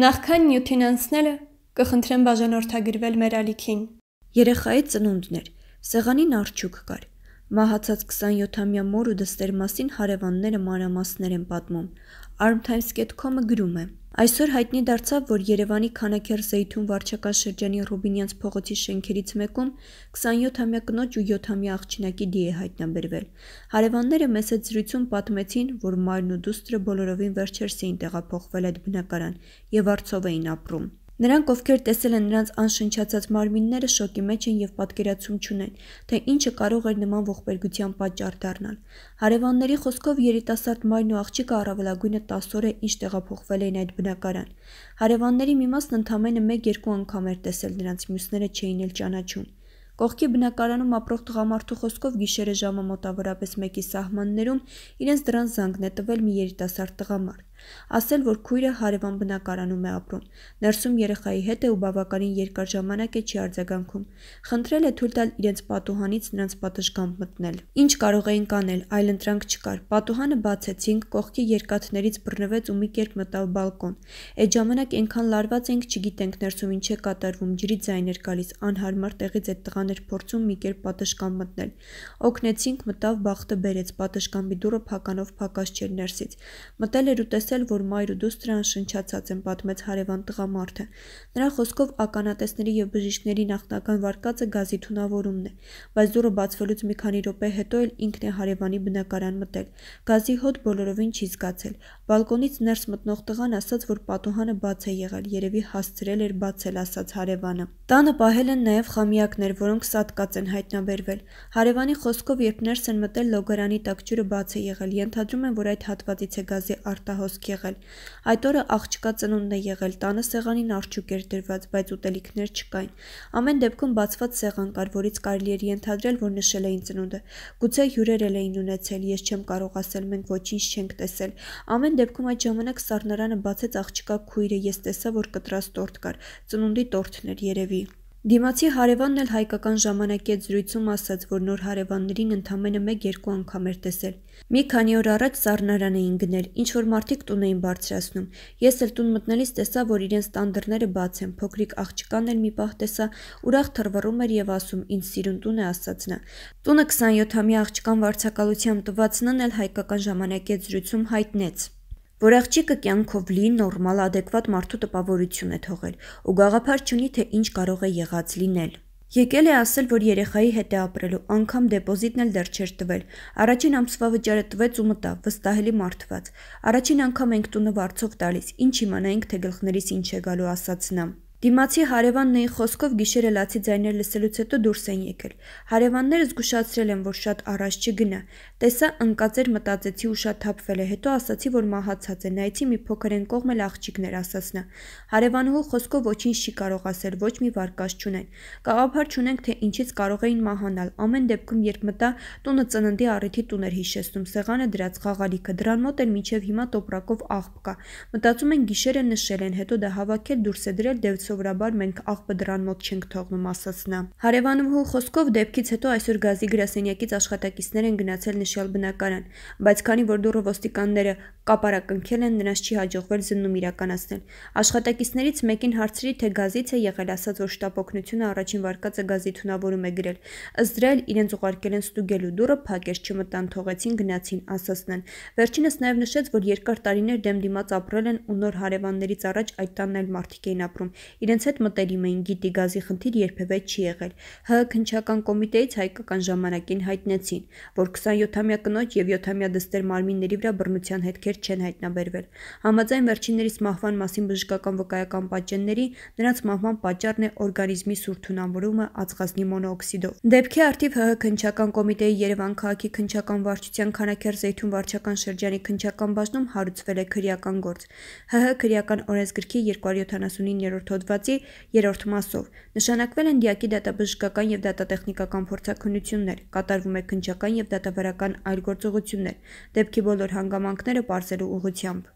Նախքան նյութին անցնելը կխնդրեմ բաժանորդագրվել մեր ալիքին։ Երեխայի ծնունդն էր։ Սեղանին արջուկ կար։ Մահացած 27-ամյա մորուդստեր մասին հարևանները մանրամասներ են պատմում։ armtimes.com-ը գրում է. Այսօր հայտնի դարձավ, որ Երևանի Քանաքեր Զեյթուն վարչական շրջանի Ռուբինյանց փողոցի շենքերից մեկում 27-ամյա կնոջ ու 7-ամյա աղջինակի դի է հայտնաբերվել։ Հարևանները մեծ զրույցում պատմեցին, որ մայրն ու դուստրը բոլորովին վերջերս էին տեղափոխվել այդ բնակարան եւ Արցով էին ապրում։ Նրանք, ովքեր տեսել են նրանց անշնչացած մարմինները, շոկի մեջ են եւ պատկերացում չունեն, թե ինչը կարող էր նման ողբերգության պատճառ դառնալ։ Հարևանների խոսքով երիտասարդ մայրն ու աղջիկը առավելագույնը 10 օր է ինչ տեղափոխվել էին այդ բնակարան։ Հարևանների մի մասն ընդամենը 1-2 անգամ էր տեսել նրանց, մյուսները չէին էլ ճանաչում։ Կողքի բնակարանում ապրող տղամարդու խոսքով գիշերը ժամը մոտավորապես 1-ի սահմաններում իրենց դրան զանգն է տվել մի երիտասարդ տղամարդ ասել, որ քույրը հարևան բնակարանում է ապրում, ներսում երեխայի հետ է ու բավականին երկար ժամանակ է չի արձագանքում։ Խնդրել է թույլ տալ իրենց պատուհանից նրանց պատշգամբ մտնել։ Ինչ կարող էինք անել, այլընտրանք չկար։ Պատուհանը բացեցինք, կողքի երկաթներից բռնվեց ու մի կերպ մտավ բալկոն։ Այդ ժամանակ այնքան լարված էինք, չգիտենք ներսում ինչ է կատարվում, ջրի ձայն էր գալիս, անհարմար տեղից այդ տղան էր փորձում մի կերպ պատշգամբ մտնել։ Օգնեցինք, մտավ, բախտը բերեց, պատշգամբի դուռը փականով փակած չէր ներսից։ Մտել էր ու տեսել տեսել, որ մայր ու դուս դրան շնչացած են, պատմեց հարևան տղամարդը։ Նրա խոսքով ականատեսների եւ բժիշկների նախնական վարկածը գազի թունավորումն է, բայց դուռը բացվելուց մի քանի րոպե հետո էլ ինքն է հարևանի բնակարան մտել։ Գազի հոտ բոլորովին չի զգացել։ Բալկոնից ներս մտնող տղան ասաց, որ պատուհանը բաց է եղել, երևի հասցրել էր բացել, ասաց հարևանը։ Տանը պահել են նաեւ խամիակներ, որոնք սատկած են հայտնաբերվել։ Հարևանի խոսքով, երբ ներս են մտել լոգարանի տակ ջուրը բաց է եղել, ենթադրում են, որ այդ հատվածից է գազի արտահոսք պետք եղել։ Այդ օրը աղջկա ծնունդն է եղել, տանը սեղանին արջուկ էր դրված, բայց ուտելիքներ չկային։ Ամեն դեպքում բացված սեղան կար, որից կարելի էր ենթադրել, որ նշել էին ծնունդը։ Գուցե հյուրեր էլ էին ունեցել, ես չեմ կարող ասել, մենք ոչինչ չենք տեսել։ Ամեն դեպքում այդ ժամանակ սառնարանը բացեց աղջկա քույրը, ես տեսա, որ կտրած տորտ կար։ Ծնունդի տորտն էր երևի։ Դիմացի հարևանն էլ հայկական ժամանակից զրույցում ասաց, որ նոր հարևաններին ընդամենը 1-2 անգամ էր տեսել։ Մի քանի օր առաջ սառնարան էին գնել, ինչ որ մարդիկ տուն էին բարձրացնում։ Ես էլ տուն մտնելիս տեսա, որ իրենց տանդերները բաց են։ Փոքրիկ աղջկան էլ մի պահ տեսա, ուրախ թռվռում էր եւ ասում՝ «Ինչ սիրուն տուն է», ասաց նա։ Տունը 27-ամյա աղջկան վարձակալությամբ տվածնն էլ հայկական ժամանակից զրույցում հայտնեց որ աղջիկը կյանքով լի, նորմալ, adekvat մարդու տպավորություն է թողել ու գաղափար չունի, թե ինչ կարող է եղած լինել։ Եկել է ասել, որ երեխայի հետ է ապրելու, անգամ դեպոզիտն էլ դեռ չէր տվել։ Առաջին ամսվա վճարը տվեց ու մտավ, վստահելի մարդված։ Առաջին անգամ ենք տունը վարձով տալիս, ինչ իմանայինք, թե գլխներիս ինչ է գալու ասաց նա։ Դիմացի հարևանների խոսքով գիշերը լացի ձայներ լսելուց հետո դուրս են եկել։ Հարևանները զգուշացրել են, որ շատ առաջ չգնա։ Տեսա ընկածեր մտածեցի ու շատ հապվել է, հետո ասացի, որ մահացած է։ Նայեցի մի փոքր են կողմել աղջիկներ ասաց նա։ Հարևանուհու խոսքով ոչինչ չի կարող ասել, ոչ մի վարկած չունեն։ Գաղափար չունենք, թե ինչից կարող էին մահանալ։ Ամեն դեպքում, երբ մտա, տունը ծննդի առիթի տուն էր հիշեցնում, սեղանը դրած խաղալիքը, դրան մոտ էլ միջև հիմա տոպրակով աղբ կա։ Մտածում են գիշերը նշել են, հետո դա հավաքել դուրս է դրել դեվց սովորաբար մենք աղբը դրան մոտ չենք թողնում, ասաց նա։ Հարևանուհու խոսքով դեպքից հետո այսօր գազի գրասենյակից աշխատակիցներ են գնացել նշյալ բնակարան, բայց քանի որ դուրը ոստիկանները կապարակնքել են, նրանց չի հաջողվել զննում իրականացնել։ Աշխատակիցներից մեկին հարցրի, թե գազից է եղել, ասաց, որ շտապօգնությունը առաջին վարկածը գազի թունավորում է գրել։ Ըստ դրա իրենց ուղարկել են ստուգելու դուրը, փակեր չմտան, թողեցին, գնացին, ասաց նեն։ Վերջինս նաև նշեց, որ երկար տարիներ դեմ դիմաց ապրել են ու նոր հարևաններից առաջ այդ տանն այլ մարդիկ էին ապրում։ Իրենց հետ մտերիմ էին, գիտի գազի խնդիր երբևէ չի եղել։ ՀՀ քնչական կոմիտեից հայկական ժամանակին հայտնեցին, որ 27-ամյա կնոջ եւ 7-ամյա դստեր մարմինների վրա բռնության հետքեր չեն հայտնաբերվել։ Համաձայն վերջիններիս մահվան մասին բժշկական վկայական պատճենների նրանց մահվան պատճառն է օրգանիզմի սուրթուն անվորումը ածխազնի մոնոօքսիդով։ Դեպքի արդիվ ՀՀ քնչական կոմիտեի Երևան քաղաքի քնչական վարչության քանաքեր Զեյթուն վարչական շրջանի քնչական բաժնում հարուցվել է քրեական գործ։ ՀՀ քրեական օրենսգրքի 279-րդ հոդ հոդվածի երրորդ մասով։ Նշանակվել են դիակի դատաբժշկական եւ դատատեխնիկական փորձակնություններ, կատարվում է քննչական եւ դատավարական այլ գործողություններ, դեպքի բոլոր հանգամանքները պարզելու ուղղությամբ։